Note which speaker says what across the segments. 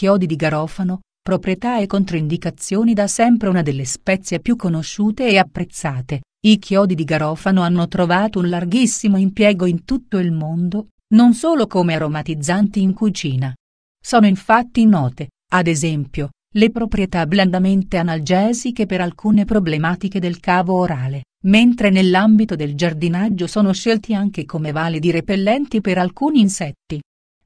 Speaker 1: chiodi di garofano, proprietà e controindicazioni da sempre una delle spezie più conosciute e apprezzate. I chiodi di garofano hanno trovato un larghissimo impiego in tutto il mondo, non solo come aromatizzanti in cucina. Sono infatti note, ad esempio, le proprietà blandamente analgesiche per alcune problematiche del cavo orale, mentre nell'ambito del giardinaggio sono scelti anche come validi repellenti per alcuni insetti.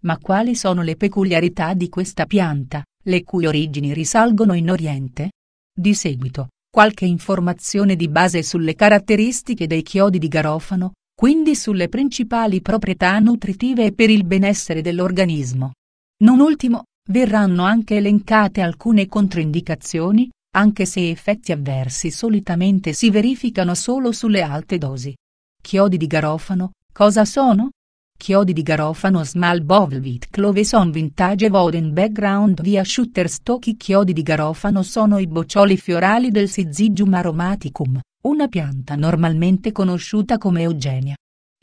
Speaker 1: Ma quali sono le peculiarità di questa pianta, le cui origini risalgono in Oriente? Di seguito, qualche informazione di base sulle caratteristiche dei chiodi di garofano, quindi sulle principali proprietà nutritive e per il benessere dell'organismo. Non ultimo, verranno anche elencate alcune controindicazioni, anche se effetti avversi solitamente si verificano solo sulle alte dosi. Chiodi di garofano, cosa sono? Chiodi di garofano small bowl Clove Son vintage Woden background via shutterstock I chiodi di garofano sono i boccioli fiorali del Sizigium aromaticum, una pianta normalmente conosciuta come Eugenia.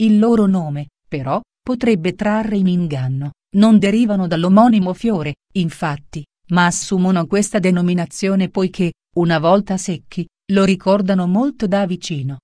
Speaker 1: Il loro nome, però, potrebbe trarre in inganno, non derivano dall'omonimo fiore, infatti, ma assumono questa denominazione poiché, una volta secchi, lo ricordano molto da vicino.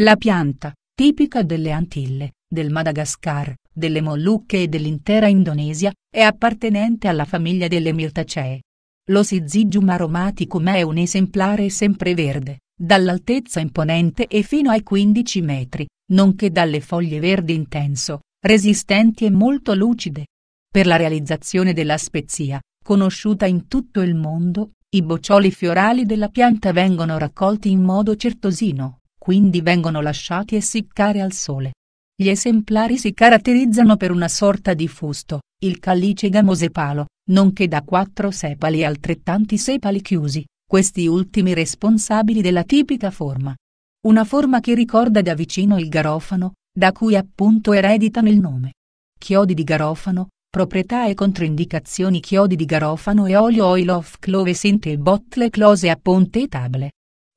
Speaker 1: La pianta, tipica delle Antille, del Madagascar, delle Molucche e dell'intera Indonesia, è appartenente alla famiglia delle Myrtacee. Lo Syzygium aromaticum è un esemplare sempreverde, dall'altezza imponente e fino ai 15 metri, nonché dalle foglie verdi intenso, resistenti e molto lucide. Per la realizzazione della spezia, conosciuta in tutto il mondo, i boccioli fiorali della pianta vengono raccolti in modo certosino, quindi vengono lasciati essiccare al sole. Gli esemplari si caratterizzano per una sorta di fusto, il calice gamosepalo, nonché da quattro sepali e altrettanti sepali chiusi, questi ultimi responsabili della tipica forma. Una forma che ricorda da vicino il garofano, da cui appunto ereditano il nome. Chiodi di garofano, proprietà e controindicazioni Chiodi di garofano e olio oil of clove in e bottle close a ponte e table.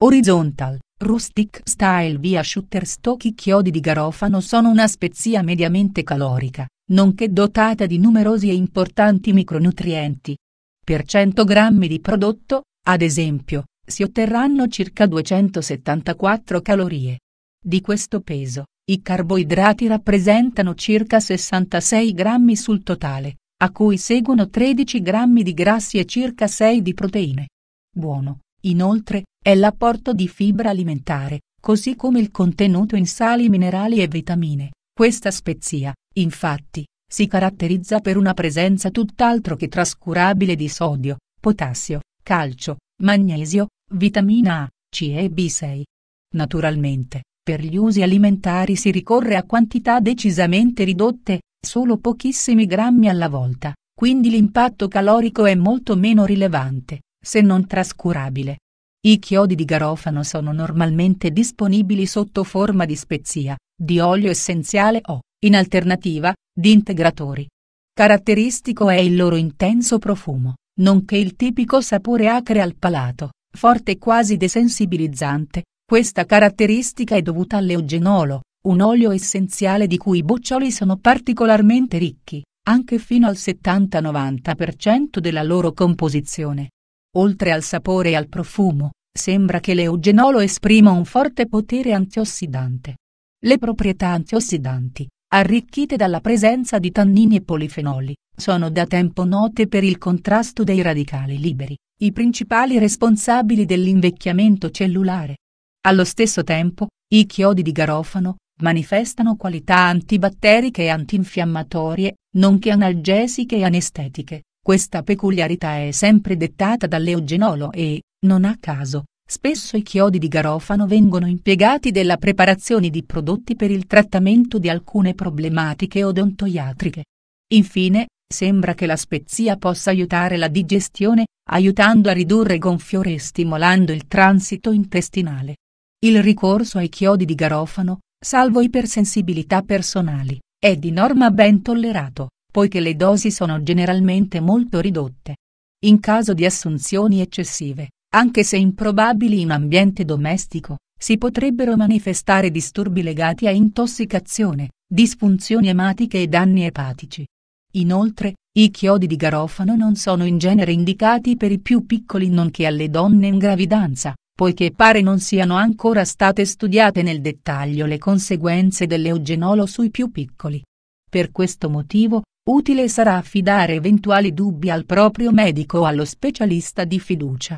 Speaker 1: Horizontal. Rustic Style via Shutterstock I chiodi di garofano sono una spezia mediamente calorica, nonché dotata di numerosi e importanti micronutrienti. Per 100 g di prodotto, ad esempio, si otterranno circa 274 calorie. Di questo peso, i carboidrati rappresentano circa 66 g sul totale, a cui seguono 13 g di grassi e circa 6 di proteine. Buono, inoltre, è l'apporto di fibra alimentare, così come il contenuto in sali minerali e vitamine. Questa spezia, infatti, si caratterizza per una presenza tutt'altro che trascurabile di sodio, potassio, calcio, magnesio, vitamina A, C e B6. Naturalmente, per gli usi alimentari si ricorre a quantità decisamente ridotte, solo pochissimi grammi alla volta, quindi l'impatto calorico è molto meno rilevante, se non trascurabile. I chiodi di garofano sono normalmente disponibili sotto forma di spezia, di olio essenziale o, in alternativa, di integratori. Caratteristico è il loro intenso profumo, nonché il tipico sapore acre al palato, forte e quasi desensibilizzante. Questa caratteristica è dovuta all'eugenolo, un olio essenziale di cui i boccioli sono particolarmente ricchi, anche fino al 70-90% della loro composizione. Oltre al sapore e al profumo, sembra che l'eugenolo esprima un forte potere antiossidante. Le proprietà antiossidanti, arricchite dalla presenza di tannini e polifenoli, sono da tempo note per il contrasto dei radicali liberi, i principali responsabili dell'invecchiamento cellulare. Allo stesso tempo, i chiodi di garofano manifestano qualità antibatteriche e antinfiammatorie, nonché analgesiche e anestetiche. Questa peculiarità è sempre dettata dall'eogenolo e, non a caso, spesso i chiodi di garofano vengono impiegati nella preparazione di prodotti per il trattamento di alcune problematiche odontoiatriche. Infine, sembra che la spezia possa aiutare la digestione, aiutando a ridurre gonfiore e stimolando il transito intestinale. Il ricorso ai chiodi di garofano, salvo ipersensibilità personali, è di norma ben tollerato poiché le dosi sono generalmente molto ridotte. In caso di assunzioni eccessive, anche se improbabili in ambiente domestico, si potrebbero manifestare disturbi legati a intossicazione, disfunzioni ematiche e danni epatici. Inoltre, i chiodi di garofano non sono in genere indicati per i più piccoli nonché alle donne in gravidanza, poiché pare non siano ancora state studiate nel dettaglio le conseguenze dell'eugenolo sui più piccoli. Per questo motivo, Utile sarà affidare eventuali dubbi al proprio medico o allo specialista di fiducia.